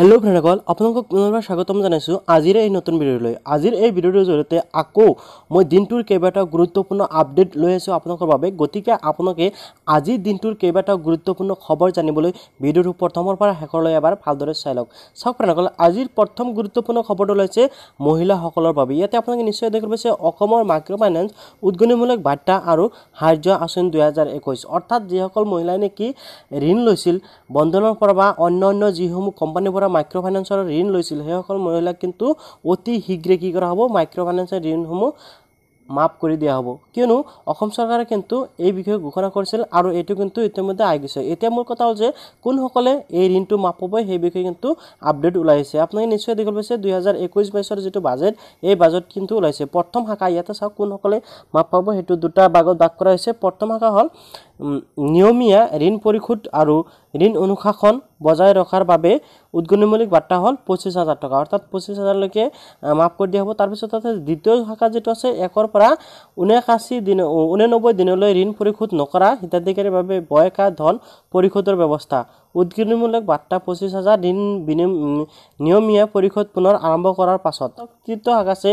hello' ঘৃণসকল আপোনালোকক পুনৰবাৰ স্বাগতম জনাইছোঁ আজিৰ এই নতুন ভিডিঅ'লৈ আজিৰ এই ভিডিঅ'টোৰ জৰিয়তে আকৌ মই দিনটোৰ কেইবাটাও গুৰুত্বপূৰ্ণ আপডেট লৈ আছোঁ আপোনালোকৰ বাবে গতিকে আপোনালোকে আজিৰ দিনটোৰ কেইবাটাও গুৰুত্বপূৰ্ণ খবৰ জানিবলৈ ভিডিঅ'টো প্ৰথমৰ পৰা শেষলৈ এবাৰ ভালদৰে চাই লওক চাওক ঘৃণসকল আজিৰ প্ৰথম গুৰুত্বপূৰ্ণ খবৰটো লৈছে মহিলাসকলৰ বাবে ইয়াতে আপোনালোকে নিশ্চয় দেখিব পাইছে অসমৰ মাইক্ৰ' ফাইনেন্স উদগনিমূলক বাৰ্তা আৰু সাহাৰ্য আঁচনি দুহেজাৰ একৈছ অৰ্থাৎ যিসকল মহিলাই নেকি ঋণ লৈছিল বন্ধনৰ পৰা বা অন্য অন্য যিসমূহ কোম্পানীৰ পৰা পৰা মাইক্ৰ' ফাইনেন্সৰ ঋণ লৈছিল সেইসকল মহিলাক কিন্তু অতি শীঘ্ৰে কি কৰা হ'ব মাইক্ৰ' ফাইনেন্সৰ ঋণসমূহ মাফ কৰি দিয়া হ'ব কিয়নো অসম চৰকাৰে কিন্তু এই বিষয়ে ঘোষণা কৰিছিল আৰু এইটো কিন্তু ইতিমধ্যে আহি গৈছে এতিয়া মোৰ কথা হ'ল যে কোনসকলে এই ঋণটো মাফ পাব সেই বিষয়ে কিন্তু আপডেট ওলাই আহিছে আপোনালোকে নিশ্চয় দেখিব পাইছে দুহেজাৰ একৈছ বাইছৰ যিটো বাজেট এই বাজেট কিন্তু ওলাইছে প্ৰথম শাখা ইয়াতে চাওক কোনসকলে মাফ পাব সেইটো দুটা বাগত বাক কৰা হৈছে প্ৰথম শাখা হ'ল নিয়মীয়া ঋণ পৰিশোধ আৰু ঋণ অনুশাসন বজাই ৰখাৰ বাবে উদগনিমূলক বাৰ্তা হ'ল পঁচিছ হাজাৰ টকা অৰ্থাৎ পঁচিছ হাজাৰলৈকে মাফ কৰি দিয়া হ'ব তাৰপিছত তাতে দ্বিতীয় শাখা যিটো আছে একৰ পৰা ঊনাশী দিন ঊনানব্বৈ দিনলৈ ঋণ পৰিশোধ নকৰা হিতাধিকাৰীৰ বাবে বয়কা ধন পৰিশোধৰ ব্যৱস্থা উদগনিমূলক বাৰ্তা পঁচিছ হাজাৰ ঋণ বিনিম নিয়মীয়া পৰিশোধ পুনৰ আৰম্ভ কৰাৰ পাছত তৃতীয় শাখা আছে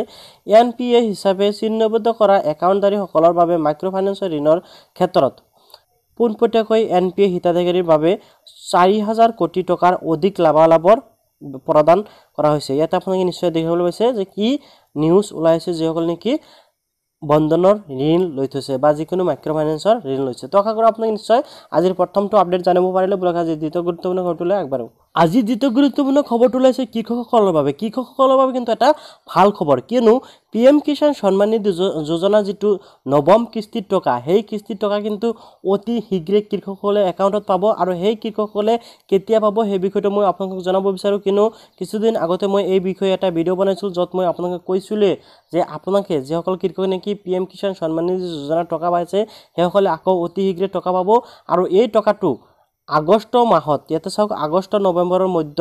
এন পি এ হিচাপে চিহ্নবদ্ধ কৰা একাউণ্টদাৰীসকলৰ বাবে মাইক্ৰ' ফাইনেন্সৰ ঋণৰ ক্ষেত্ৰত পোনপটীয়াকৈ এন পি এ হিতাধিকাৰীৰ বাবে চাৰি হাজাৰ কোটি টকাৰ অধিক লাভালাভৰ প্ৰদান কৰা হৈছে ইয়াতে আপোনালোকে নিশ্চয় দেখিবলৈ পাইছে যে কি নিউজ ওলাইছে যিসকল নেকি বন্ধনৰ ঋণ লৈ থৈছে বা যিকোনো মাইক্ৰ' ফাইনেন্সৰ ঋণ লৈছে তো আশা কৰোঁ আপোনালোকে নিশ্চয় আজিৰ প্ৰথমটো আপডেট জানিব পাৰিলে বোলক দ্বিতীয় গুৰুত্বপূৰ্ণ আজি যিটো গুৰুত্বপূৰ্ণ খবৰটো ওলাইছে কৃষকসকলৰ বাবে কৃষকসকলৰ বাবে কিন্তু এটা ভাল খবৰ কিয়নো পি এম কিষাণ সন্মান নিধি যোজনা যিটো নৱম কিস্তিত টকা সেই কিস্তিৰ টকা কিন্তু অতি শীঘ্ৰে কৃষকসকলে একাউণ্টত পাব আৰু সেই কৃষকসকলে কেতিয়া পাব সেই বিষয়টো মই আপোনালোকক জনাব বিচাৰোঁ কিয়নো কিছুদিন আগতে মই এই বিষয়ে এটা ভিডিঅ' বনাইছিলোঁ য'ত মই আপোনালোকে কৈছিলোঁৱে যে আপোনালোকে যিসকল কৃষক নেকি পি এম কিষাণ সন্মান নিধি যোজনাৰ টকা পাইছে সেইসকলে আকৌ অতি শীঘ্ৰে টকা পাব আৰু এই টকাটো আগষ্ট মাহত ইয়াতে চাওক আগষ্ট নৱেম্বৰৰ মধ্য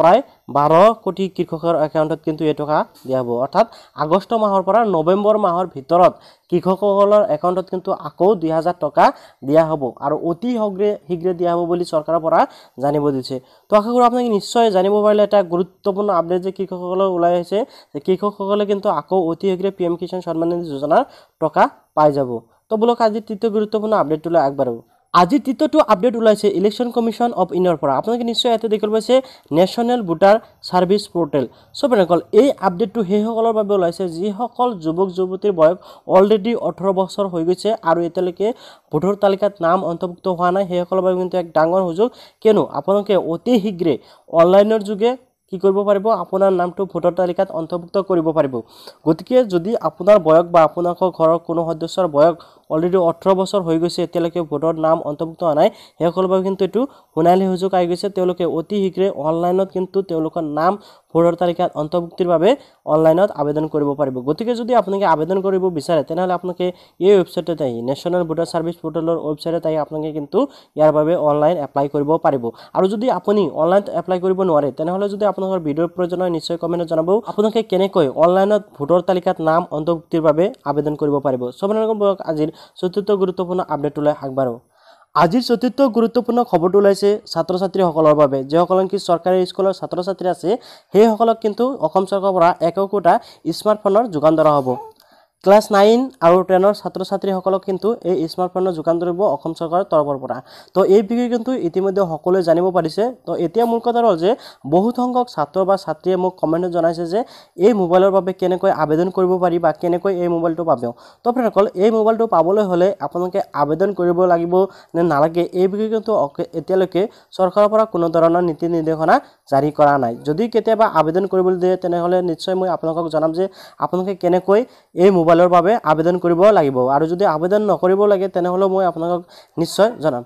প্ৰায় বাৰ কোটি কৃষকৰ একাউণ্টত কিন্তু এই টকা দিয়া হ'ব অৰ্থাৎ আগষ্ট মাহৰ পৰা নৱেম্বৰ মাহৰ ভিতৰত কৃষকসকলৰ একাউণ্টত কিন্তু আকৌ দুই হাজাৰ টকা দিয়া হ'ব আৰু অতি শীঘ্ৰে শীঘ্ৰে দিয়া হ'ব বুলি চৰকাৰৰ পৰা জানিব দিছে তো আশা কৰোঁ আপোনালোকে নিশ্চয় জানিব পাৰিলে এটা গুৰুত্বপূৰ্ণ আপডেট যে কৃষকসকলৰ ওলাই আহিছে যে কৃষকসকলে কিন্তু আকৌ অতি শীঘ্ৰে পি এম কিষাণ সন্মান নিধি যোজনাৰ টকা পাই যাব তো বোলক আজি তৃতীয় গুৰুত্বপূৰ্ণ আপডেটটোলৈ আগবাঢ়ো আজি তৃতীয়টো আপডেট ওলাইছে ইলেকশ্যন কমিশ্যন অফ ইণ্ডিয়াৰ পৰা আপোনালোকে নিশ্চয় ইয়াতে দেখিব পাইছে নেশ্যনেল ভোটাৰ ছাৰ্ভিচ পৰ্টেল চব এনেকল এই আপডেটটো সেইসকলৰ বাবে ওলাইছে যিসকল যুৱক যুৱতীৰ বয়স অলৰেডি ওঠৰ বছৰ হৈ গৈছে আৰু এতিয়ালৈকে ভোটৰ তালিকাত নাম অন্তৰ্ভুক্ত হোৱা নাই সেইসকলৰ বাবে কিন্তু এক ডাঙৰ সুযোগ কিয়নো আপোনালোকে অতি শীঘ্ৰে অনলাইনৰ যোগে কি কৰিব পাৰিব আপোনাৰ নামটো ভোটৰ তালিকাত অন্তৰ্ভুক্ত কৰিব পাৰিব গতিকে যদি আপোনাৰ বয়স বা আপোনালোকৰ ঘৰৰ কোনো সদস্যৰ বয়স অলৰেডি ওঠৰ বছৰ হৈ গৈছে এতিয়ালৈকে ভোটৰ নাম অন্তৰ্ভুক্ত হোৱা নাই সেইসকলৰ বাবে কিন্তু এইটো সোণালী সুযোগ আহি গৈছে তেওঁলোকে অতি শীঘ্ৰে অনলাইনত কিন্তু তেওঁলোকৰ নাম ভোটৰ তালিকাত অন্তৰ্ভুক্তিৰ বাবে অনলাইনত আবেদন কৰিব পাৰিব গতিকে যদি আপোনালোকে আবেদন কৰিব বিচাৰে তেনেহ'লে আপোনালোকে এই ৱেবছাইটত আহি নেশ্যনেল ভোটাৰ ছাৰ্ভিচ পৰ্টেলৰ ৱেবছাইটত আহি আপোনালোকে কিন্তু ইয়াৰ বাবে অনলাইন এপ্লাই কৰিব পাৰিব আৰু যদি আপুনি অনলাইনত এপ্লাই কৰিব নোৱাৰে তেনেহ'লে যদি আপোনালোকৰ ভিডিঅ'ৰ প্ৰয়োজন হয় নিশ্চয় কমেণ্টত জনাব আপোনালোকে কেনেকৈ অনলাইনত ভোটৰ তালিকাত নাম অন্তৰ্ভুক্তিৰ বাবে আবেদন কৰিব পাৰিব চব আজিৰ চতুৰ্থ গুৰুত্বপূৰ্ণ আপডেটটোলৈ আগবাঢ়ো আজিৰ চতুৰ্থ গুৰুত্বপূৰ্ণ খবৰটো ওলাইছে ছাত্ৰ ছাত্ৰীসকলৰ বাবে যিসকল নেকি চৰকাৰী স্কুলৰ ছাত্ৰ ছাত্ৰী আছে সেইসকলক কিন্তু অসম চৰকাৰৰ পৰা একোটা স্মাৰ্টফোনৰ যোগান ধৰা হ'ব ক্লাছ নাইন আৰু টেনৰ ছাত্ৰ ছাত্ৰীসকলক কিন্তু এই স্মাৰ্টফোনৰ যোগান ধৰিব অসম চৰকাৰৰ তৰফৰ পৰা তো এই বিষয়ে কিন্তু ইতিমধ্যে সকলোৱে জানিব পাৰিছে তো এতিয়া মোৰ কথা হ'ল যে বহুসংখ্যক ছাত্ৰ বা ছাত্ৰীয়ে মোক কমেণ্টত জনাইছে যে এই মোবাইলৰ বাবে কেনেকৈ আবেদন কৰিব পাৰি বা কেনেকৈ এই মোবাইলটো পাবেও তো আপোনালোকৰ এই মোবাইলটো পাবলৈ হ'লে আপোনালোকে আবেদন কৰিব লাগিব নে নালাগে এই বিষয়ে কিন্তু এতিয়ালৈকে চৰকাৰৰ পৰা কোনো ধৰণৰ নীতি নিৰ্দেশনা জাৰি কৰা নাই যদি কেতিয়াবা আবেদন কৰিবলৈ দিয়ে তেনেহ'লে নিশ্চয় মই আপোনালোকক জনাম যে আপোনালোকে কেনেকৈ এই মোবাইলৰ বাবে আবেদন কৰিব লাগিব আৰু যদি আবেদন নকৰিব লাগে তেনেহ'লেও মই আপোনালোকক নিশ্চয় জনাম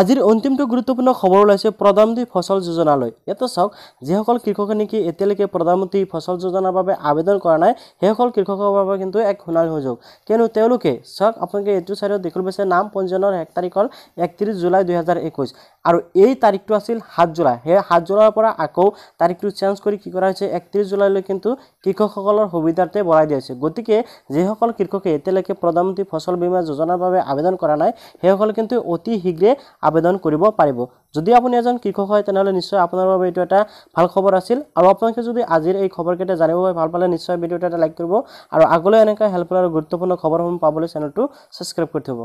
আজিৰ অন্তিমটো গুৰুত্বপূৰ্ণ খবৰ ওলাইছে প্ৰধানমন্ত্ৰী ফচল যোজনালৈ এইটো চাওক যিসকল কৃষকে নেকি এতিয়ালৈকে প্ৰধানমন্ত্ৰী ফচল যোজনাৰ বাবে আবেদন কৰা নাই সেইসকল কৃষকৰ বাবে কিন্তু এক সোণালী সুযোগ কিয়নো তেওঁলোকে চাওক আপোনালোকে এইটো চাইডত দেখিব পাইছে নাম পঞ্জীয়নৰ এক তাৰিখ হ'ল একত্ৰিছ জুলাই দুহেজাৰ একৈছ আৰু এই তাৰিখটো আছিল সাত জুলাই সেই সাত জুলাইৰ পৰা আকৌ তাৰিখটো চেঞ্জ কৰি কি কৰা হৈছে একত্ৰিছ জুলাইলৈ কিন্তু কৃষকসকলৰ সুবিধাৰ্থে বঢ়াই দিয়া হৈছে গতিকে যিসকল কৃষকে এতিয়ালৈকে প্ৰধানমন্ত্ৰী ফচল বীমা যোজনাৰ বাবে আবেদন কৰা নাই সেইসকলে কিন্তু অতি শীঘ্ৰে আবেদন কৰিব পাৰিব যদি আপুনি এজন কৃষক হয় তেনেহ'লে নিশ্চয় আপোনাৰ বাবে এইটো এটা ভাল খবৰ আছিল আৰু আপোনালোকে যদি আজিৰ এই খবৰকেইটা জানিব ভাল পালে নিশ্চয় ভিডিঅ'টো এটা লাইক কৰিব আৰু আগলৈ এনেকুৱা হেল্পফুল আৰু গুৰুত্বপূৰ্ণ খবৰসমূহ পাবলৈ চেনেলটো ছাবস্ক্ৰাইব কৰি থ'ব